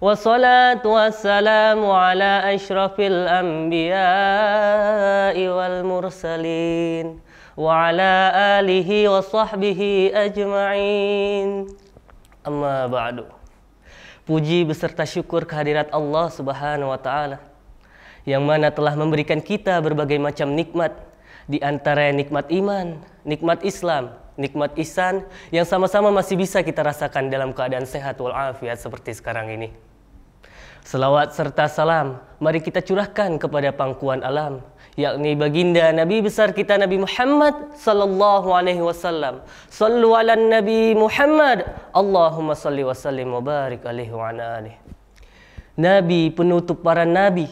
والصلاة والسلام على أشرف الأنبياء والمرسلين وعلى آله وصحبه أجمعين أما بعد Puji beserta syukur kehadirat Allah Subhanahu wa taala yang mana telah memberikan kita berbagai macam nikmat di antara nikmat iman, nikmat Islam, nikmat ihsan yang sama-sama masih bisa kita rasakan dalam keadaan sehat walafiat seperti sekarang ini. Selawat serta salam mari kita curahkan kepada pangkuan alam yakni baginda Nabi besar kita Nabi Muhammad sallallahu alaihi wasallam. Sallu ala Nabi Muhammad. Allahumma salli wa sallim wa barik alaihi wa ala alihi. Nabi penutup para nabi,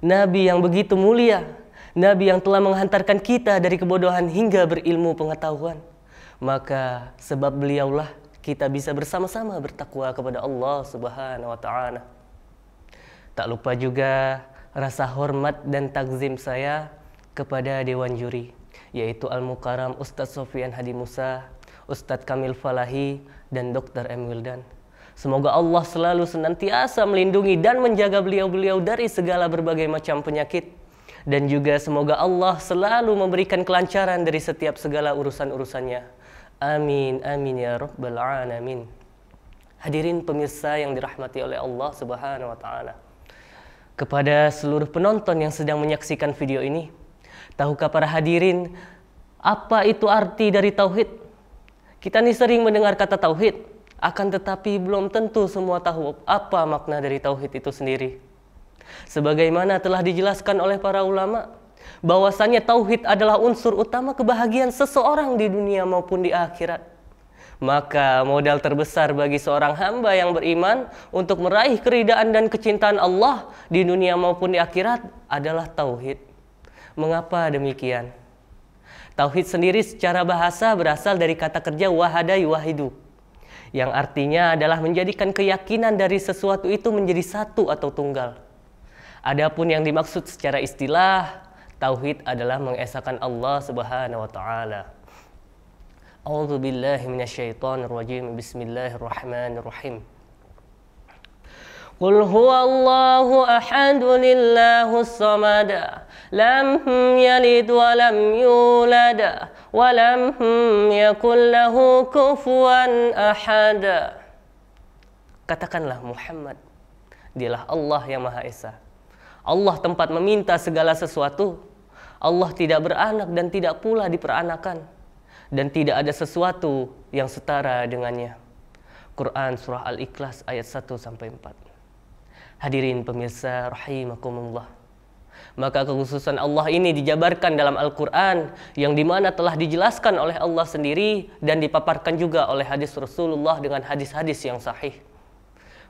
nabi yang begitu mulia, nabi yang telah menghantarkan kita dari kebodohan hingga berilmu pengetahuan. Maka sebab beliaulah kita bisa bersama-sama bertakwa kepada Allah Subhanahu wa taala. Tak lupa juga rasa hormat dan takzim saya kepada Dewan Juri, yaitu al Mukaram Ustadz Sofian Hadi Musa, Ustadz Kamil Falahi, dan Dr. M. Wildan. Semoga Allah selalu senantiasa melindungi dan menjaga beliau-beliau dari segala berbagai macam penyakit. Dan juga semoga Allah selalu memberikan kelancaran dari setiap segala urusan-urusannya. Amin, amin ya rabbal alamin. Hadirin pemirsa yang dirahmati oleh Allah Subhanahu wa taala. Kepada seluruh penonton yang sedang menyaksikan video ini, tahukah para hadirin apa itu arti dari tauhid? Kita nih sering mendengar kata tauhid, akan tetapi belum tentu semua tahu apa makna dari tauhid itu sendiri. Sebagaimana telah dijelaskan oleh para ulama, bahwasannya tauhid adalah unsur utama kebahagiaan seseorang di dunia maupun di akhirat. Maka modal terbesar bagi seorang hamba yang beriman untuk meraih keridaan dan kecintaan Allah di dunia maupun di akhirat adalah tauhid. Mengapa demikian? Tauhid sendiri secara bahasa berasal dari kata kerja wahada yuwahidu yang artinya adalah menjadikan keyakinan dari sesuatu itu menjadi satu atau tunggal. Adapun yang dimaksud secara istilah, tauhid adalah mengesahkan Allah Subhanahu wa taala. أعوذ بالله من الشيطان الرجيم بسم الله الرحمن الرحيم قل هو الله أحد لله الصمد لم يلد ولم يولد ولم يكن له كفوا أحد Katakanlah Muhammad, dialah Allah yang Maha Esa. Allah tempat meminta segala sesuatu. Allah tidak beranak dan tidak pula diperanakan dan tidak ada sesuatu yang setara dengannya. Quran Surah Al-Ikhlas ayat 1 sampai 4. Hadirin pemirsa rahimakumullah. Maka kekhususan Allah ini dijabarkan dalam Al-Quran yang dimana telah dijelaskan oleh Allah sendiri dan dipaparkan juga oleh hadis Rasulullah dengan hadis-hadis yang sahih.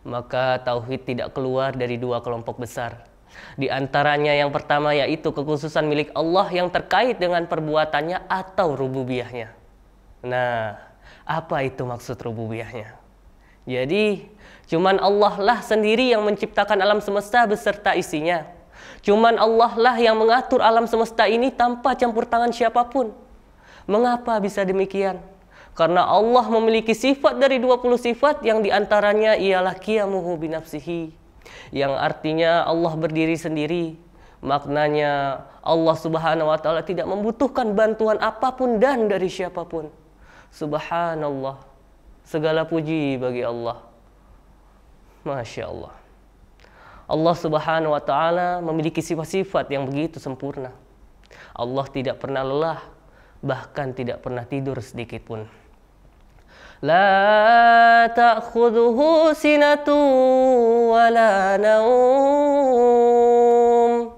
Maka tauhid tidak keluar dari dua kelompok besar, di antaranya yang pertama yaitu kekhususan milik Allah yang terkait dengan perbuatannya atau rububiahnya. Nah, apa itu maksud rububiahnya? Jadi, cuman Allah lah sendiri yang menciptakan alam semesta beserta isinya. Cuman Allah lah yang mengatur alam semesta ini tanpa campur tangan siapapun. Mengapa bisa demikian? Karena Allah memiliki sifat dari 20 sifat yang diantaranya ialah kiamuhu binafsihi yang artinya Allah berdiri sendiri. Maknanya Allah Subhanahu wa taala tidak membutuhkan bantuan apapun dan dari siapapun. Subhanallah. Segala puji bagi Allah. Masya Allah. Allah Subhanahu wa taala memiliki sifat-sifat yang begitu sempurna. Allah tidak pernah lelah, bahkan tidak pernah tidur sedikit pun. لا تأخذه سنة ولا نوم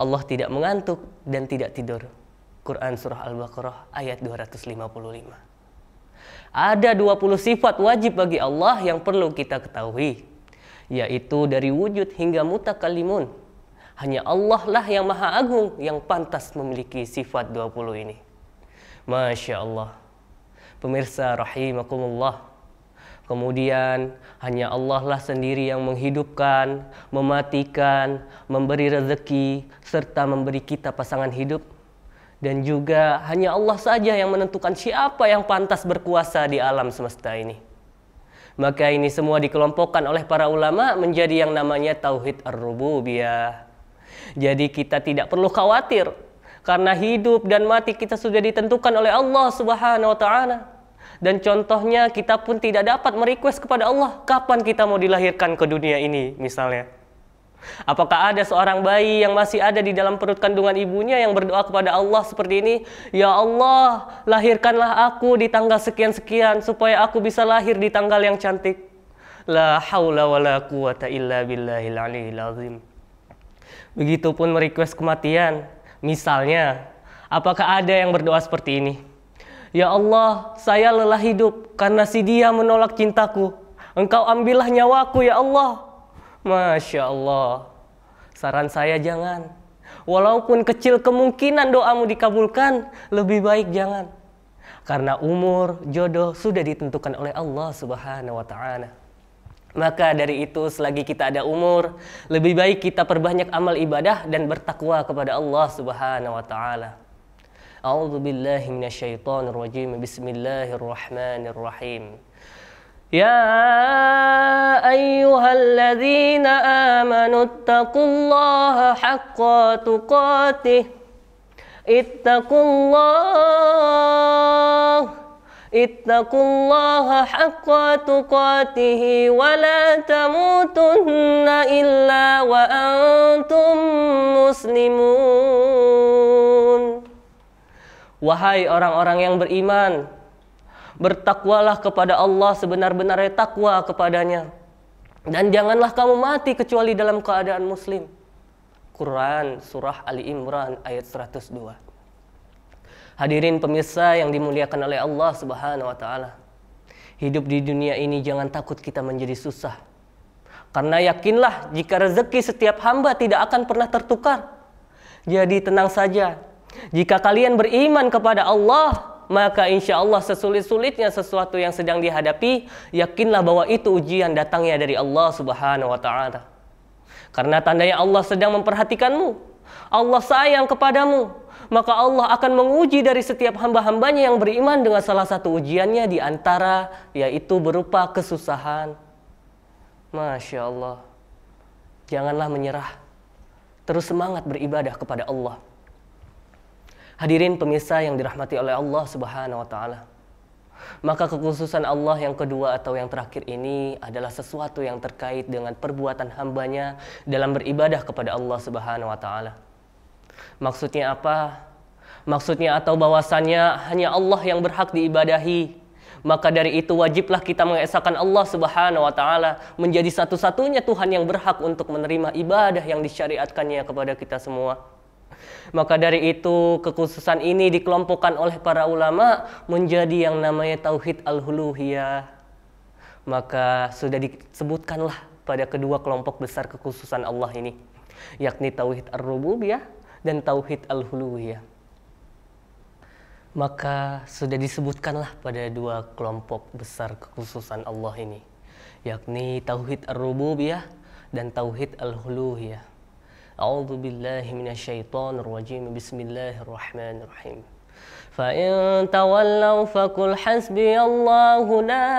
Allah tidak mengantuk dan tidak tidur. Quran Surah Al-Baqarah ayat 255 ada 20 sifat wajib bagi Allah yang perlu kita ketahui yaitu dari wujud hingga mutakalimun hanya Allah lah yang maha agung yang pantas memiliki sifat 20 ini Masya Allah Pemirsa rahimakumullah. Kemudian hanya Allah lah sendiri yang menghidupkan, mematikan, memberi rezeki, serta memberi kita pasangan hidup. Dan juga hanya Allah saja yang menentukan siapa yang pantas berkuasa di alam semesta ini. Maka ini semua dikelompokkan oleh para ulama menjadi yang namanya Tauhid Ar-Rububiyah. Jadi kita tidak perlu khawatir karena hidup dan mati kita sudah ditentukan oleh Allah Subhanahu wa taala. Dan contohnya kita pun tidak dapat merequest kepada Allah kapan kita mau dilahirkan ke dunia ini misalnya. Apakah ada seorang bayi yang masih ada di dalam perut kandungan ibunya yang berdoa kepada Allah seperti ini? Ya Allah, lahirkanlah aku di tanggal sekian-sekian supaya aku bisa lahir di tanggal yang cantik. La haula wa quwata illa billahil aliyil azim. Begitupun merequest kematian. Misalnya, apakah ada yang berdoa seperti ini? Ya Allah, saya lelah hidup karena si dia menolak cintaku. Engkau ambillah nyawaku ya Allah. Masya Allah. Saran saya jangan. Walaupun kecil kemungkinan doamu dikabulkan, lebih baik jangan. Karena umur, jodoh sudah ditentukan oleh Allah Subhanahu wa taala. Maka dari itu selagi kita ada umur, lebih baik kita perbanyak amal ibadah dan bertakwa kepada Allah Subhanahu wa taala. A'udzu billahi minasyaitonir rajim. Bismillahirrahmanirrahim. Ya أيها الذين آمنوا اتقوا الله حق اتقوا الله حق تقاته ولا تموتن إلا وأنتم مسلمون Wahai orang-orang yang beriman, bertakwalah kepada Allah sebenar-benarnya takwa kepadanya. Dan janganlah kamu mati kecuali dalam keadaan muslim. Quran Surah Ali Imran ayat 102. Hadirin pemirsa yang dimuliakan oleh Allah Subhanahu wa taala. Hidup di dunia ini jangan takut kita menjadi susah. Karena yakinlah jika rezeki setiap hamba tidak akan pernah tertukar. Jadi tenang saja. Jika kalian beriman kepada Allah, maka insya Allah sesulit-sulitnya sesuatu yang sedang dihadapi, yakinlah bahwa itu ujian datangnya dari Allah Subhanahu wa taala. Karena tandanya Allah sedang memperhatikanmu, Allah sayang kepadamu, maka Allah akan menguji dari setiap hamba-hambanya yang beriman dengan salah satu ujiannya di antara yaitu berupa kesusahan. Masya Allah. Janganlah menyerah. Terus semangat beribadah kepada Allah. Hadirin pemirsa yang dirahmati oleh Allah Subhanahu wa taala. Maka kekhususan Allah yang kedua atau yang terakhir ini adalah sesuatu yang terkait dengan perbuatan hambanya dalam beribadah kepada Allah Subhanahu wa taala. Maksudnya apa? Maksudnya atau bahwasannya hanya Allah yang berhak diibadahi. Maka dari itu wajiblah kita mengesahkan Allah Subhanahu wa taala menjadi satu-satunya Tuhan yang berhak untuk menerima ibadah yang disyariatkannya kepada kita semua. Maka dari itu kekhususan ini dikelompokkan oleh para ulama menjadi yang namanya tauhid al-huluhiyah. Maka sudah disebutkanlah pada kedua kelompok besar kekhususan Allah ini, yakni tauhid ar-rububiyah dan tauhid al-huluhiyah. Maka sudah disebutkanlah pada dua kelompok besar kekhususan Allah ini, yakni tauhid ar-rububiyah dan tauhid al-huluhiyah. أعوذ بالله من الشيطان الرجيم بسم الله الرحمن الرحيم فإن تولوا فقل حسبي الله لا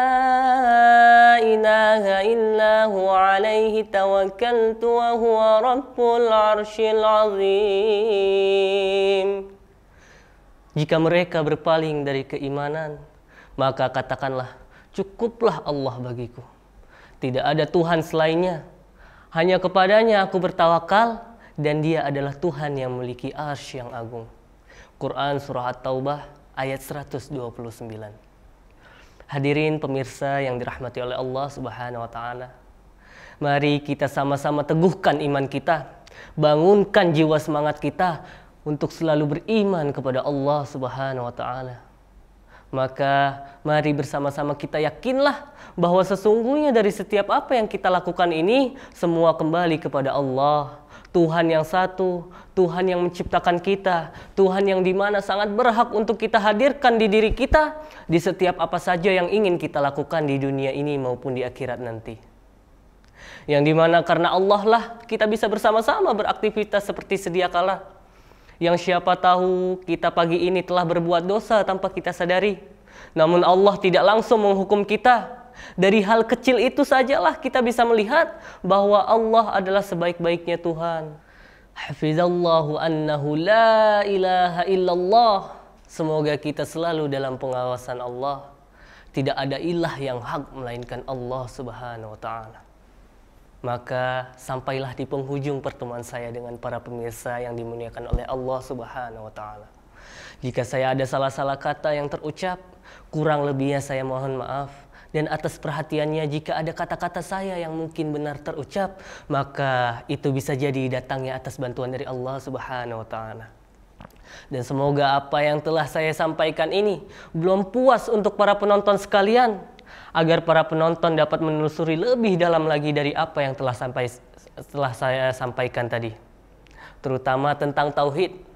إله إلا هو عليه توكلت وهو رب العرش العظيم Jika mereka berpaling dari keimanan, maka katakanlah, cukuplah Allah bagiku. Tidak ada Tuhan selainnya. Hanya kepadanya aku bertawakal dan dia adalah Tuhan yang memiliki arsy yang agung. Quran Surah At-Taubah ayat 129. Hadirin pemirsa yang dirahmati oleh Allah Subhanahu wa taala. Mari kita sama-sama teguhkan iman kita, bangunkan jiwa semangat kita untuk selalu beriman kepada Allah Subhanahu wa taala. Maka mari bersama-sama kita yakinlah bahwa sesungguhnya dari setiap apa yang kita lakukan ini semua kembali kepada Allah Tuhan yang satu, Tuhan yang menciptakan kita, Tuhan yang dimana sangat berhak untuk kita hadirkan di diri kita di setiap apa saja yang ingin kita lakukan di dunia ini maupun di akhirat nanti. Yang dimana karena Allah lah kita bisa bersama-sama beraktivitas seperti sedia kala. Yang siapa tahu kita pagi ini telah berbuat dosa tanpa kita sadari. Namun Allah tidak langsung menghukum kita, dari hal kecil itu sajalah kita bisa melihat bahwa Allah adalah sebaik-baiknya Tuhan. Hafizallahu annahu la ilaha illallah. Semoga kita selalu dalam pengawasan Allah. Tidak ada ilah yang hak melainkan Allah Subhanahu wa taala. Maka sampailah di penghujung pertemuan saya dengan para pemirsa yang dimuliakan oleh Allah Subhanahu wa taala. Jika saya ada salah-salah kata yang terucap, kurang lebihnya saya mohon maaf dan atas perhatiannya jika ada kata-kata saya yang mungkin benar terucap, maka itu bisa jadi datangnya atas bantuan dari Allah Subhanahu wa taala. Dan semoga apa yang telah saya sampaikan ini belum puas untuk para penonton sekalian agar para penonton dapat menelusuri lebih dalam lagi dari apa yang telah sampai telah saya sampaikan tadi. Terutama tentang tauhid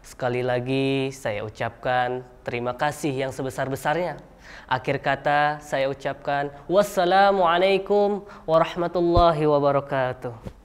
Sekali lagi saya ucapkan terima kasih yang sebesar-besarnya. Akhir kata saya ucapkan wassalamualaikum warahmatullahi wabarakatuh.